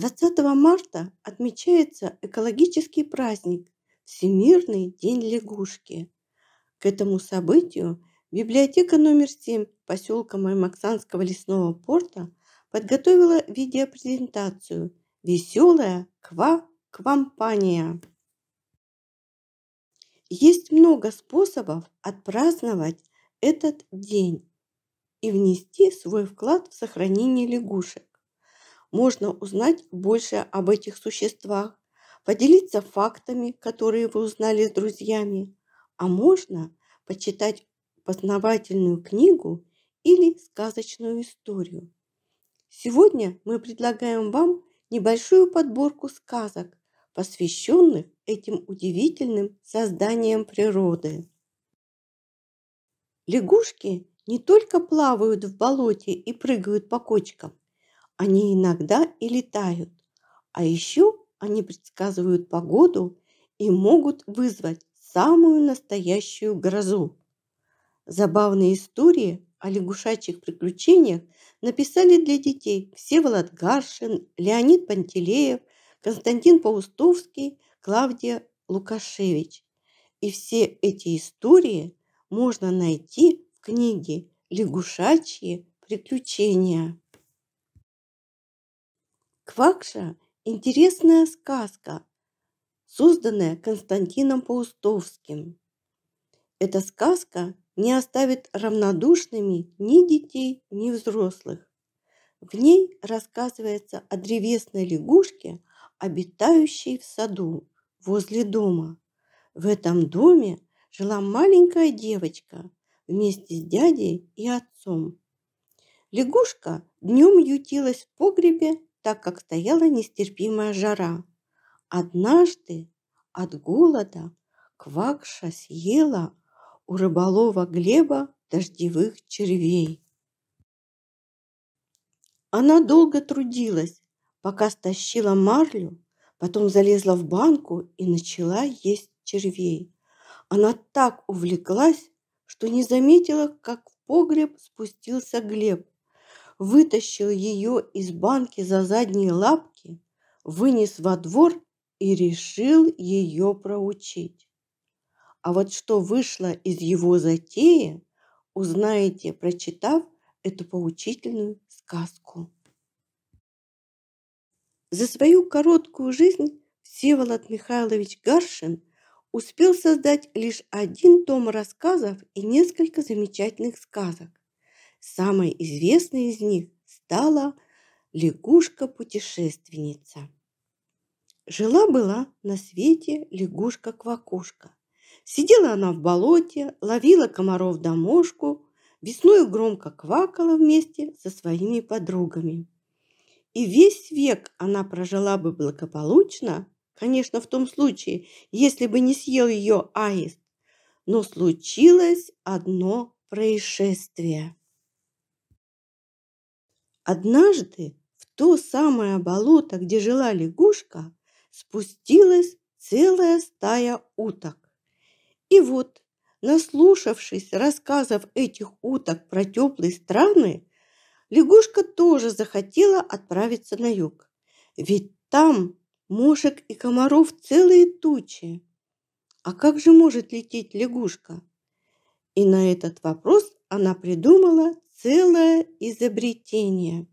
20 марта отмечается экологический праздник – Всемирный день лягушки. К этому событию библиотека номер 7 поселка Маймаксанского лесного порта подготовила видеопрезентацию «Веселая ква-квампания». Есть много способов отпраздновать этот день и внести свой вклад в сохранение лягушек можно узнать больше об этих существах, поделиться фактами, которые вы узнали с друзьями, а можно почитать познавательную книгу или сказочную историю. Сегодня мы предлагаем вам небольшую подборку сказок, посвященных этим удивительным созданиям природы. Лягушки не только плавают в болоте и прыгают по кочкам, они иногда и летают. А еще они предсказывают погоду и могут вызвать самую настоящую грозу. Забавные истории о лягушачьих приключениях написали для детей Всеволод Гаршин, Леонид Пантелеев, Константин Паустовский, Клавдия Лукашевич. И все эти истории можно найти в книге «Лягушачьи приключения». Квакша – интересная сказка, созданная Константином Паустовским. Эта сказка не оставит равнодушными ни детей, ни взрослых. В ней рассказывается о древесной лягушке, обитающей в саду возле дома. В этом доме жила маленькая девочка вместе с дядей и отцом. Лягушка днем ютилась в погребе так как стояла нестерпимая жара. Однажды от голода Квакша съела у рыболова Глеба дождевых червей. Она долго трудилась, пока стащила марлю, потом залезла в банку и начала есть червей. Она так увлеклась, что не заметила, как в погреб спустился Глеб вытащил ее из банки за задние лапки, вынес во двор и решил ее проучить. А вот что вышло из его затеи, узнаете, прочитав эту поучительную сказку. За свою короткую жизнь Всеволод Михайлович Гаршин успел создать лишь один том рассказов и несколько замечательных сказок. Самой известной из них стала лягушка-путешественница. Жила-была на свете лягушка-квакушка. Сидела она в болоте, ловила комаров домошку, весной громко квакала вместе со своими подругами. И весь век она прожила бы благополучно, конечно, в том случае, если бы не съел ее аист. Но случилось одно происшествие. Однажды в то самое болото, где жила лягушка, спустилась целая стая уток. И вот, наслушавшись рассказов этих уток про теплые страны, лягушка тоже захотела отправиться на юг. Ведь там мошек и комаров целые тучи. А как же может лететь лягушка? И на этот вопрос она придумала целое изобретение.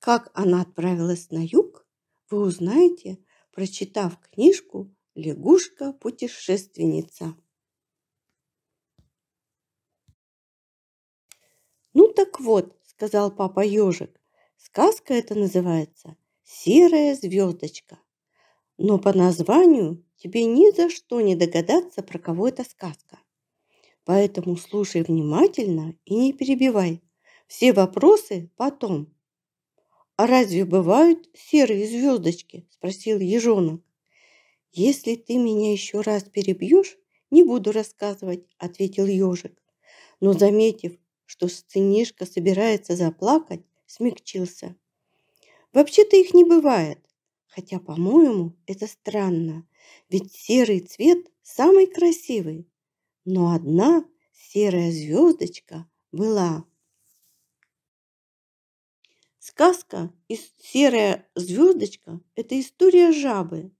Как она отправилась на юг, вы узнаете, прочитав книжку «Лягушка-путешественница». «Ну так вот», – сказал папа ежик, – «сказка это называется «Серая звездочка». Но по названию тебе ни за что не догадаться, про кого эта сказка. Поэтому слушай внимательно и не перебивай. Все вопросы потом. «А разве бывают серые звездочки?» – спросил ежонок. «Если ты меня еще раз перебьешь, не буду рассказывать», – ответил ежик. Но, заметив, что сценишка собирается заплакать, смягчился. «Вообще-то их не бывает. Хотя, по-моему, это странно, ведь серый цвет самый красивый но одна серая звездочка была. Сказка «Серая звездочка» – это история жабы.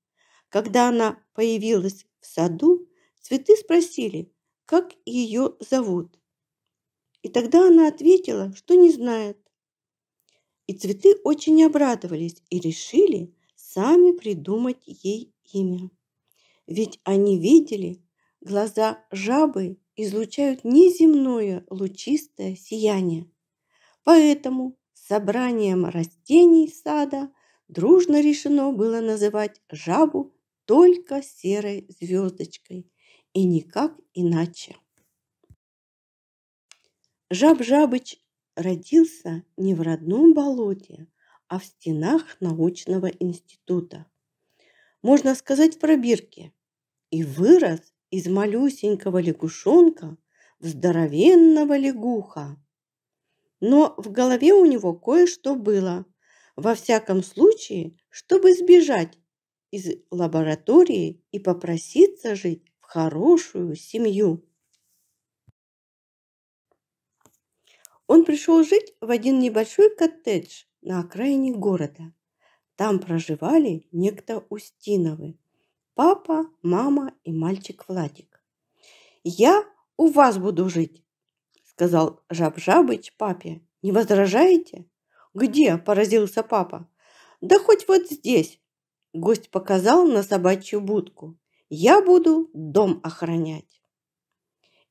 Когда она появилась в саду, цветы спросили, как ее зовут. И тогда она ответила, что не знает. И цветы очень обрадовались и решили сами придумать ей имя. Ведь они видели, Глаза жабы излучают неземное лучистое сияние. Поэтому собранием растений сада дружно решено было называть жабу только серой звездочкой и никак иначе. Жаб-жабыч родился не в родном болоте, а в стенах научного института. Можно сказать, в пробирке. И вырос из малюсенького лягушонка в здоровенного лягуха. Но в голове у него кое-что было, во всяком случае, чтобы сбежать из лаборатории и попроситься жить в хорошую семью. Он пришел жить в один небольшой коттедж на окраине города. Там проживали некто Устиновы, Папа, мама и мальчик Владик. «Я у вас буду жить», – сказал Жаб-Жабыч папе. «Не возражаете?» «Где?» – поразился папа. «Да хоть вот здесь!» – гость показал на собачью будку. «Я буду дом охранять!»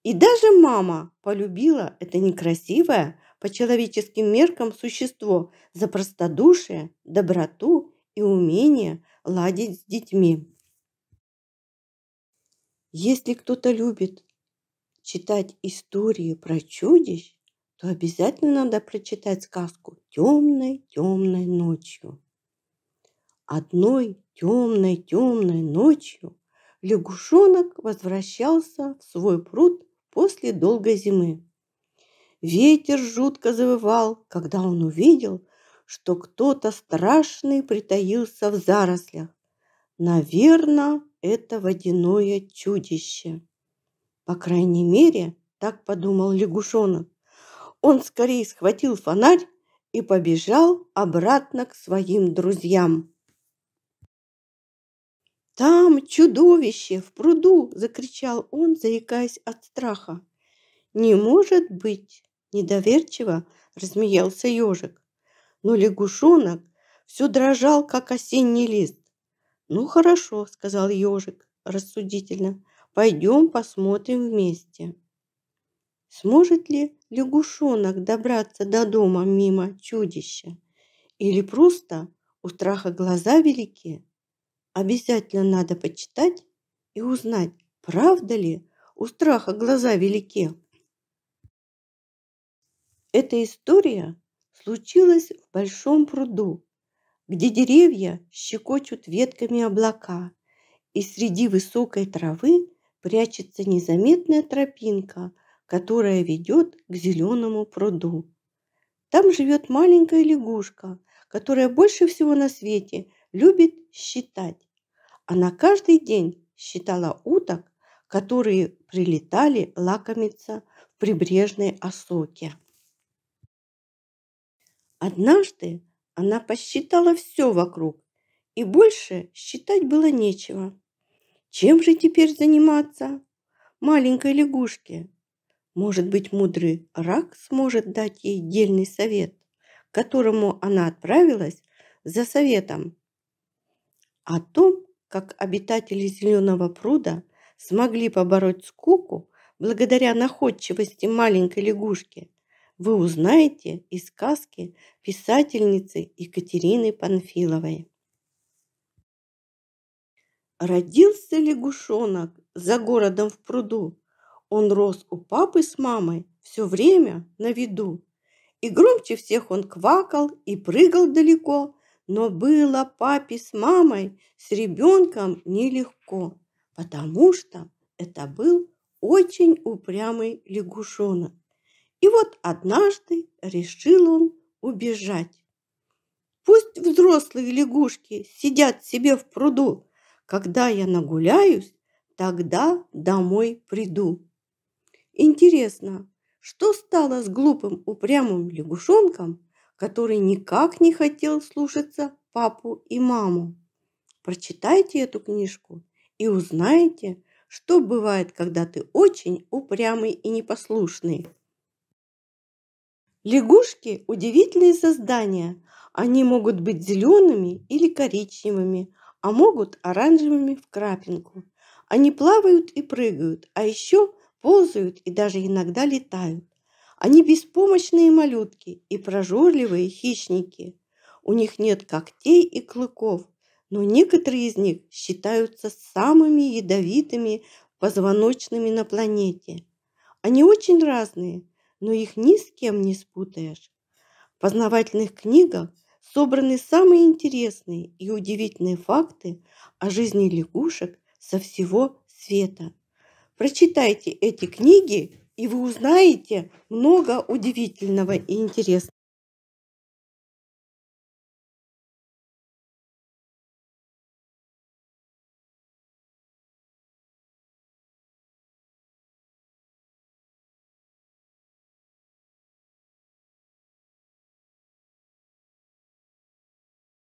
И даже мама полюбила это некрасивое, по человеческим меркам, существо за простодушие, доброту и умение ладить с детьми. Если кто-то любит читать истории про чудищ, то обязательно надо прочитать сказку темной, темной ночью. Одной темной, темной ночью лягушонок возвращался в свой пруд после долгой зимы. Ветер жутко завывал, когда он увидел, что кто-то страшный притаился в зарослях. Наверное, это водяное чудище. По крайней мере, так подумал лягушонок. Он скорее схватил фонарь и побежал обратно к своим друзьям. «Там чудовище! В пруду!» – закричал он, заикаясь от страха. «Не может быть!» – недоверчиво размеялся ежик. Но лягушонок все дрожал, как осенний лист. Ну хорошо, сказал ежик рассудительно. Пойдем посмотрим вместе. Сможет ли лягушонок добраться до дома мимо чудища? Или просто у страха глаза велики? Обязательно надо почитать и узнать, правда ли у страха глаза велики. Эта история случилась в большом пруду где деревья щекочут ветками облака, и среди высокой травы прячется незаметная тропинка, которая ведет к зеленому пруду. Там живет маленькая лягушка, которая больше всего на свете любит считать. Она каждый день считала уток, которые прилетали лакомиться в прибрежной осоке. Однажды она посчитала все вокруг, и больше считать было нечего. Чем же теперь заниматься? Маленькой лягушке. Может быть, мудрый рак сможет дать ей дельный совет, к которому она отправилась за советом. О том, как обитатели зеленого пруда смогли побороть скуку благодаря находчивости маленькой лягушки – вы узнаете из сказки писательницы Екатерины Панфиловой. Родился лягушонок за городом в пруду. Он рос у папы с мамой все время на виду. И громче всех он квакал и прыгал далеко, но было папе с мамой с ребенком нелегко, потому что это был очень упрямый лягушонок. И вот однажды решил он убежать. Пусть взрослые лягушки сидят себе в пруду. Когда я нагуляюсь, тогда домой приду. Интересно, что стало с глупым упрямым лягушонком, который никак не хотел слушаться папу и маму? Прочитайте эту книжку и узнаете, что бывает, когда ты очень упрямый и непослушный. Лягушки – удивительные создания. Они могут быть зелеными или коричневыми, а могут оранжевыми в крапинку. Они плавают и прыгают, а еще ползают и даже иногда летают. Они беспомощные малютки и прожорливые хищники. У них нет когтей и клыков, но некоторые из них считаются самыми ядовитыми позвоночными на планете. Они очень разные – но их ни с кем не спутаешь. В познавательных книгах собраны самые интересные и удивительные факты о жизни лягушек со всего света. Прочитайте эти книги, и вы узнаете много удивительного и интересного.